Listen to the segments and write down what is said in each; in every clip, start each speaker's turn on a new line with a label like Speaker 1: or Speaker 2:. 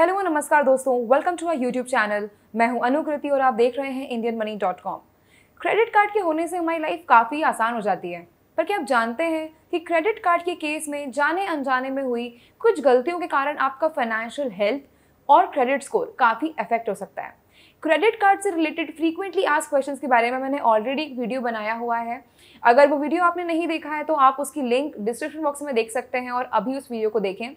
Speaker 1: hello नमस्कार दोस्तों welcome to my YouTube channel मैं हूं अनुकृति और आप देख रहे हैं Indian money dot com credit card के होने से हमारी लाइफ काफ़ी आसान हो जाती है पर क्या आप जानते हैं कि क्रेडिट कार्ड के केस में जाने अनजाने में हुई कुछ गलतियों के कारण आपका फाइनेंशियल हेल्थ और क्रेडिट स्कोर काफ़ी अफेक्ट हो सकता है क्रेडिट कार्ड से रिलेटेड फ्रीक्वेंटली आज क्वेश्चन के बारे में मैंने ऑलरेडी एक वीडियो बनाया हुआ है अगर वो वीडियो आपने नहीं देखा है तो आप उसकी लिंक डिस्क्रिप्शन बॉक्स में देख सकते हैं और अभी उस वीडियो को देखें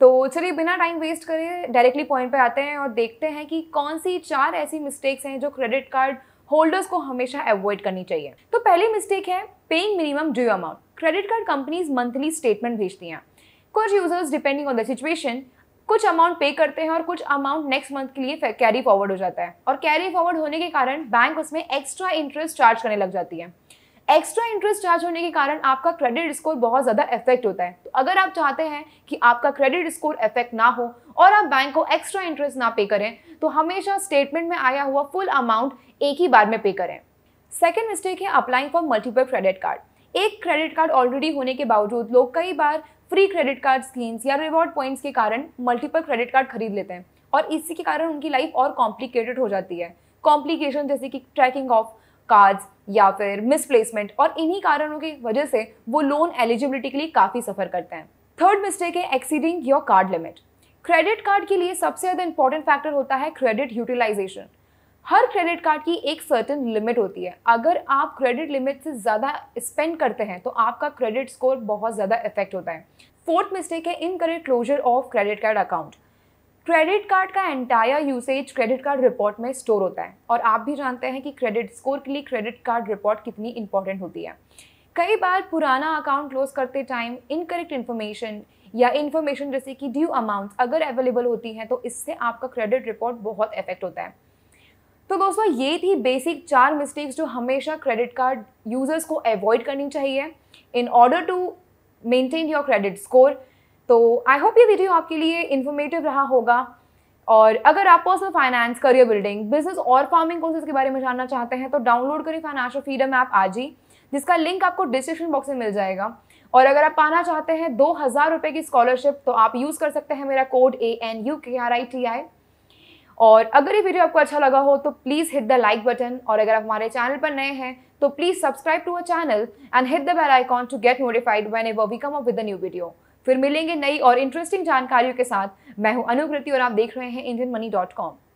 Speaker 1: तो चलिए बिना टाइम वेस्ट करे डायरेक्टली पॉइंट पे आते हैं और देखते हैं कि कौन सी चार ऐसी मिस्टेक्स हैं जो क्रेडिट कार्ड होल्डर्स को हमेशा अवॉइड करनी चाहिए तो पहली मिस्टेक है paying minimum due amount credit card companies monthly statement भेजती हैं कुछ users depending on the situation कुछ अमाउंट पे करते हैं और कुछ अमाउंट नेक्स्ट मंथ के लिए कैरी फॉरवर्ड हो जाता है और कैरी फॉरवर्ड होने के कारण बैंक उसमें एक्स्ट्रा इंटरेस्ट चार्ज करने लग जाती है एक्स्ट्रा इंटरेस्ट चार्ज होने के कारण आपका क्रेडिट स्कोर बहुत ज़्यादा इफेक्ट होता है तो अगर आप चाहते हैं कि आपका क्रेडिट स्कोर इफेक्ट ना हो और आप बैंक को एक्स्ट्रा इंटरेस्ट ना पे करें तो हमेशा स्टेटमेंट में आया हुआ फुल अमाउंट एक ही बार में पे करें सेकेंड मिस्टेक है applying for multiple credit card एक क्रेडिट कार्ड ऑलरेडी होने के बावजूद लोग कई बार फ्री क्रेडिट कार्ड स्कीम्स या रिवॉर्ड पॉइंट्स के कारण मल्टीपल क्रेडिट कार्ड खरीद लेते हैं और इसी के कारण उनकी लाइफ और कॉम्प्लिकेटेड हो जाती है कॉम्प्लिकेशन जैसे कि ट्रैकिंग ऑफ कार्ड्स या फिर मिसप्लेसमेंट और इन्हीं कारणों की वजह से वो लोन एलिजिबिलिटी के लिए काफ़ी सफ़र करते हैं थर्ड मिस्टेक है exceeding your card limit credit card के लिए सबसे ज़्यादा इंपॉर्टेंट फैक्टर होता है क्रेडिट यूटिलाइजेशन हर क्रेडिट कार्ड की एक सर्टन लिमिट होती है अगर आप क्रेडिट लिमिट से ज़्यादा स्पेंड करते हैं तो आपका क्रेडिट स्कोर बहुत ज़्यादा इफेक्ट होता है फोर्थ मिस्टेक है incorrect closure of credit card account credit card का entire usage credit card report में स्टोर होता है और आप भी जानते हैं कि क्रेडिट स्कोर के लिए क्रेडिट कार्ड रिपोर्ट कितनी इंपॉर्टेंट होती है कई बार पुराना अकाउंट क्लोज करते टाइम इनकरेक्ट इन्फॉर्मेशन या इन्फॉर्मेशन जैसे कि ड्यू अमाउंट अगर अवेलेबल होती हैं तो इससे आपका क्रेडिट रिपोर्ट बहुत इफेक्ट होता है तो दोस्तों ये थी बेसिक चार मिस्टेक्स जो हमेशा क्रेडिट कार्ड यूजर्स को अवॉइड करनी चाहिए in order to maintain your credit score तो आई होप ये वीडियो आपके लिए इन्फॉर्मेटिव रहा होगा और अगर आप personal finance career building business और फार्मिंग कोर्सेज के बारे में जानना चाहते हैं तो डाउनलोड करें फाइनेंशियल फ्रीडम ऐप आज ही जिसका लिंक आपको डिस्क्रिप्शन बॉक्स में मिल जाएगा और अगर आप पाना चाहते हैं दो हज़ार रुपये की स्कॉलरशिप तो आप यूज़ कर सकते हैं मेरा code A N U K R I T I और अगर ये वीडियो आपको अच्छा लगा हो तो please hit the like button और अगर आप हमारे चैनल पर नए हैं तो please subscribe to our channel and hit the bell icon to get notified whenever we come up with new video फिर मिलेंगे नई और इंटरेस्टिंग जानकारियों के साथ मैं हूं अनुकृति और आप देख रहे हैं इंडियन मनी डॉट कॉम